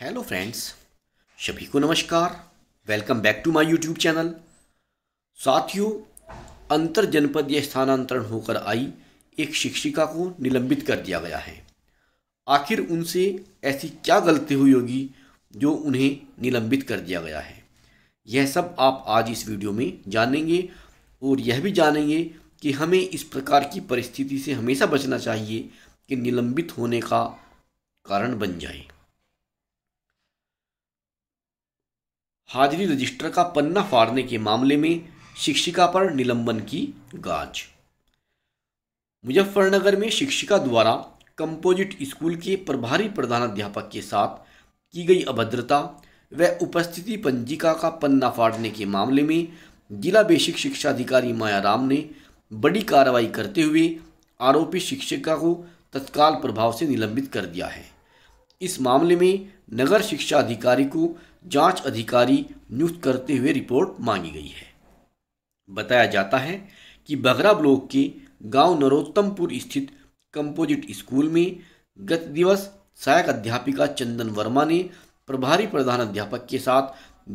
hello friends सभी को नमस्कार welcome back to my YouTube channel साथियों अंतर जनपदीय स्थानांतरण होकर आई एक शिक्षिका को निलंबित कर दिया गया है आखिर उनसे ऐसी क्या गलती हुई होगी जो उन्हें निलंबित कर दिया गया है यह सब आप आज इस वीडियो में जानेंगे और यह भी जानेंगे कि हमें इस प्रकार की परिस्थिति से हमेशा बचना चाहिए कि निलंबित होने का कारण बन जाए हाजिरी रजिस्टर का पन्ना फाड़ने के मामले में शिक्षिका पर निलंबन की गाज मुजफ्फरनगर में शिक्षिका द्वारा कंपोजिट स्कूल के प्रभारी प्रधानाध्यापक के साथ की गई अभद्रता व उपस्थिति पंजिका का पन्ना फाड़ने के मामले में जिला बेसिक शिक्षा अधिकारी माया राम ने बड़ी कार्रवाई करते हुए आरोपी शिक्षिका को तत्काल प्रभाव से निलंबित कर दिया है इस मामले में नगर शिक्षा अधिकारी को जांच अधिकारी नियुक्त करते हुए रिपोर्ट मांगी गई है बताया जाता है कि बगरा ब्लॉक के गांव नरोत्तमपुर स्थित कंपोजिट स्कूल में गत दिवस सहायक अध्यापिका चंदन वर्मा ने प्रभारी प्रधान अध्यापक के साथ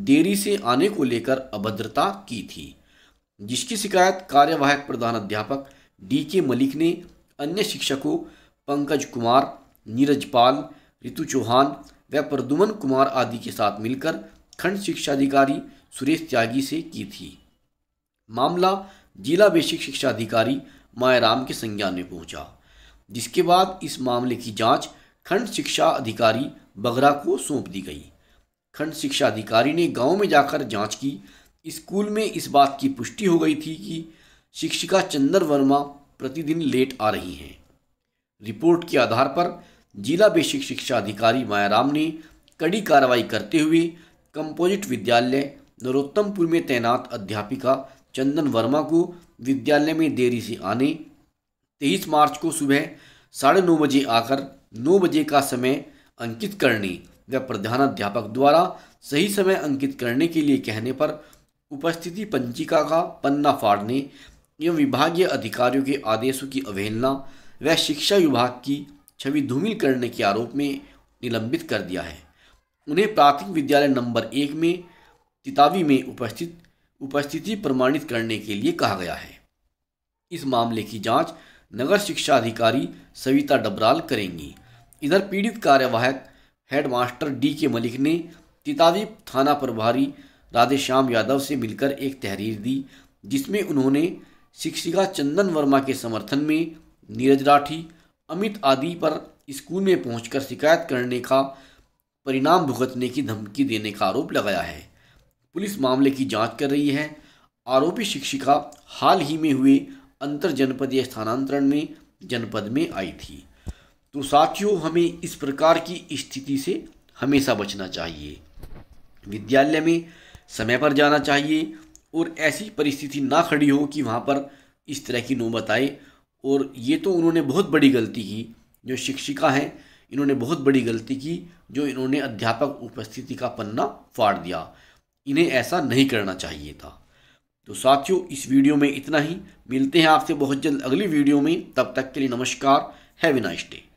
देरी से आने को लेकर अभद्रता की थी जिसकी शिकायत कार्यवाहक प्रधान अध्यापक डी के मलिक ने अन्य शिक्षकों पंकज कुमार नीरज पाल ऋतु चौहान व प्रदुमन कुमार आदि के साथ मिलकर खंड शिक्षा अधिकारी सुरेश त्यागी से की थी मामला जिला बेसिक शिक्षा अधिकारी मायाराम के संज्ञान में पहुंचा जिसके बाद इस मामले की जांच खंड शिक्षा अधिकारी बगरा को सौंप दी गई खंड शिक्षा अधिकारी ने गांव में जाकर जांच की स्कूल में इस बात की पुष्टि हो गई थी कि शिक्षिका चंदर वर्मा प्रतिदिन लेट आ रही हैं रिपोर्ट के आधार पर जिला बेसिक शिक्षा अधिकारी मायाराम ने कड़ी कार्रवाई करते हुए कंपोजिट विद्यालय नरोत्तमपुर में तैनात अध्यापिका चंदन वर्मा को विद्यालय में देरी से आने तेईस मार्च को सुबह साढ़े नौ बजे आकर नौ बजे का समय अंकित करने व प्रधानाध्यापक द्वारा सही समय अंकित करने के लिए कहने पर उपस्थिति पंचिका का पन्ना फाड़ने एवं विभागीय अधिकारियों के आदेशों की अवहेलना व शिक्षा विभाग की छवि धूमिल करने के आरोप में निलंबित कर दिया है उन्हें प्राथमिक विद्यालय नंबर एक में तितावी में उपस्थित उपस्थिति प्रमाणित करने के लिए कहा गया है इस मामले की जांच नगर शिक्षा अधिकारी सविता डबराल करेंगी इधर पीड़ित कार्यवाहक हेडमास्टर डी के मलिक ने तितावी थाना प्रभारी राधेश्याम यादव से मिलकर एक तहरीर दी जिसमें उन्होंने शिक्षिका चंदन वर्मा के समर्थन में नीरज राठी अमित आदि पर स्कूल में पहुंचकर शिकायत करने का परिणाम भुगतने की धमकी देने का आरोप लगाया है पुलिस मामले की जांच कर रही है आरोपी शिक्षिका हाल ही में हुए अंतर जनपदीय स्थानांतरण में जनपद में आई थी तो साथियों हमें इस प्रकार की स्थिति से हमेशा बचना चाहिए विद्यालय में समय पर जाना चाहिए और ऐसी परिस्थिति ना खड़ी हो कि वहाँ पर इस तरह की नौबत आए और ये तो उन्होंने बहुत बड़ी गलती की जो शिक्षिका हैं इन्होंने बहुत बड़ी गलती की जो इन्होंने अध्यापक उपस्थिति का पन्ना फाड़ दिया इन्हें ऐसा नहीं करना चाहिए था तो साथियों इस वीडियो में इतना ही मिलते हैं आपसे बहुत जल्द अगली वीडियो में तब तक के लिए नमस्कार हैवी नाइस डे